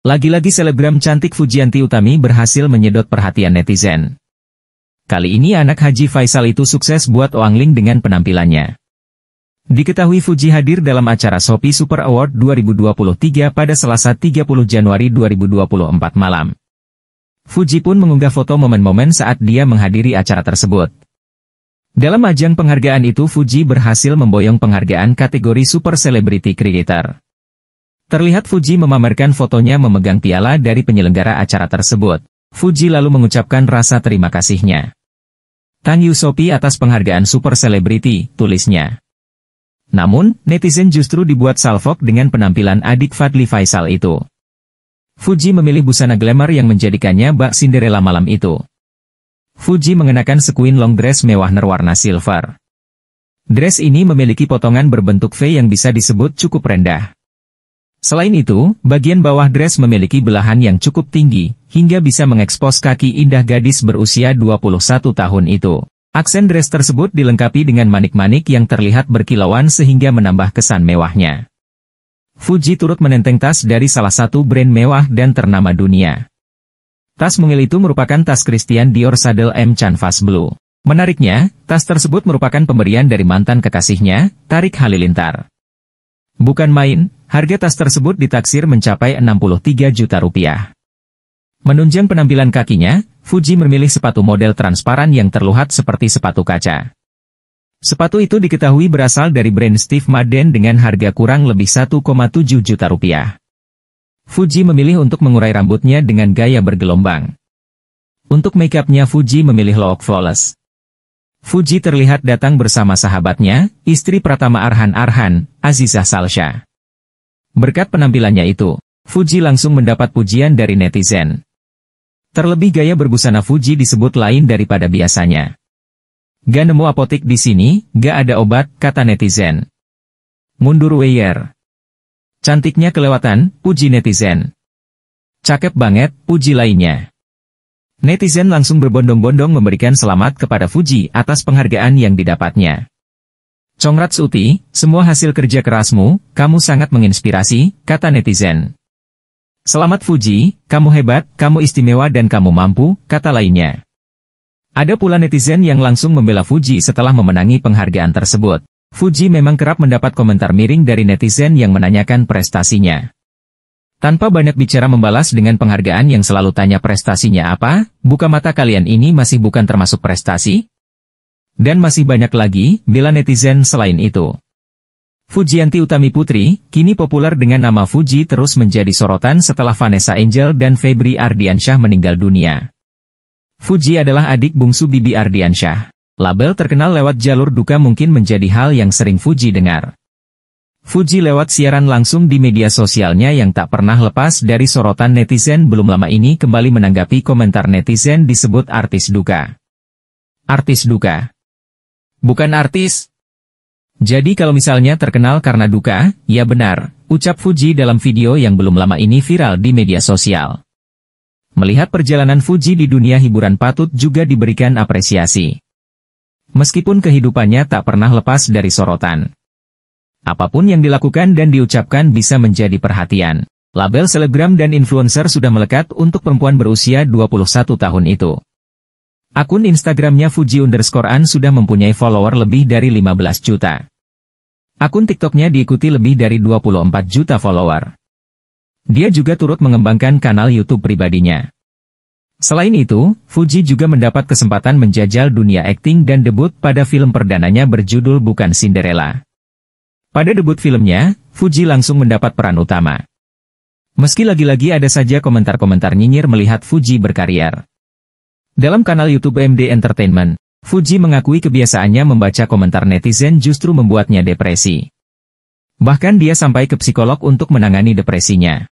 Lagi-lagi selebgram cantik Fujianti Utami berhasil menyedot perhatian netizen. Kali ini anak Haji Faisal itu sukses buat Wang Ling dengan penampilannya. Diketahui Fuji hadir dalam acara Shopee Super Award 2023 pada Selasa 30 Januari 2024 malam. Fuji pun mengunggah foto momen-momen saat dia menghadiri acara tersebut. Dalam ajang penghargaan itu Fuji berhasil memboyong penghargaan kategori Super Celebrity Creator. Terlihat Fuji memamerkan fotonya memegang piala dari penyelenggara acara tersebut. Fuji lalu mengucapkan rasa terima kasihnya. "Tang Yusopi atas penghargaan super selebriti, tulisnya. Namun, netizen justru dibuat salfok dengan penampilan adik Fadli Faisal itu. Fuji memilih busana glamour yang menjadikannya bak Cinderella malam itu. Fuji mengenakan sequin long dress mewah berwarna silver. Dress ini memiliki potongan berbentuk V yang bisa disebut cukup rendah. Selain itu, bagian bawah dress memiliki belahan yang cukup tinggi, hingga bisa mengekspos kaki indah gadis berusia 21 tahun itu. Aksen dress tersebut dilengkapi dengan manik-manik yang terlihat berkilauan sehingga menambah kesan mewahnya. Fuji turut menenteng tas dari salah satu brand mewah dan ternama dunia. Tas mungil itu merupakan tas Christian Dior Saddle M. Canvas Blue. Menariknya, tas tersebut merupakan pemberian dari mantan kekasihnya, Tarik Halilintar. Bukan main, Harga tas tersebut ditaksir mencapai 63 juta rupiah. Menunjang penampilan kakinya, Fuji memilih sepatu model transparan yang terlihat seperti sepatu kaca. Sepatu itu diketahui berasal dari brand Steve Madden dengan harga kurang lebih 1,7 juta rupiah. Fuji memilih untuk mengurai rambutnya dengan gaya bergelombang. Untuk makeupnya Fuji memilih Look Flawless. Fuji terlihat datang bersama sahabatnya, istri Pratama Arhan Arhan, Azizah Salsha. Berkat penampilannya itu, Fuji langsung mendapat pujian dari netizen. Terlebih gaya berbusana Fuji disebut lain daripada biasanya. Gak nemu apotik di sini, gak ada obat, kata netizen. Mundur Weyer. Cantiknya kelewatan, puji netizen. Cakep banget, puji lainnya. Netizen langsung berbondong-bondong memberikan selamat kepada Fuji atas penghargaan yang didapatnya. Congrat Suti, semua hasil kerja kerasmu, kamu sangat menginspirasi, kata netizen. Selamat Fuji, kamu hebat, kamu istimewa dan kamu mampu, kata lainnya. Ada pula netizen yang langsung membela Fuji setelah memenangi penghargaan tersebut. Fuji memang kerap mendapat komentar miring dari netizen yang menanyakan prestasinya. Tanpa banyak bicara membalas dengan penghargaan yang selalu tanya prestasinya apa, buka mata kalian ini masih bukan termasuk prestasi, dan masih banyak lagi, bila netizen selain itu. Fujianti Utami Putri, kini populer dengan nama Fuji terus menjadi sorotan setelah Vanessa Angel dan Febri Ardiansyah meninggal dunia. Fuji adalah adik bungsu Bibi Ardiansyah. Label terkenal lewat jalur duka mungkin menjadi hal yang sering Fuji dengar. Fuji lewat siaran langsung di media sosialnya yang tak pernah lepas dari sorotan netizen belum lama ini kembali menanggapi komentar netizen disebut artis duka. Artis duka, bukan artis. Jadi kalau misalnya terkenal karena duka, ya benar, ucap Fuji dalam video yang belum lama ini viral di media sosial. Melihat perjalanan Fuji di dunia hiburan patut juga diberikan apresiasi. Meskipun kehidupannya tak pernah lepas dari sorotan. Apapun yang dilakukan dan diucapkan bisa menjadi perhatian. Label selebgram dan influencer sudah melekat untuk perempuan berusia 21 tahun itu. Akun Instagramnya Fuji underscore An sudah mempunyai follower lebih dari 15 juta. Akun TikToknya diikuti lebih dari 24 juta follower. Dia juga turut mengembangkan kanal YouTube pribadinya. Selain itu, Fuji juga mendapat kesempatan menjajal dunia akting dan debut pada film perdananya berjudul Bukan Cinderella. Pada debut filmnya, Fuji langsung mendapat peran utama. Meski lagi-lagi ada saja komentar-komentar nyinyir melihat Fuji berkarier. Dalam kanal YouTube MD Entertainment, Fuji mengakui kebiasaannya membaca komentar netizen justru membuatnya depresi. Bahkan dia sampai ke psikolog untuk menangani depresinya.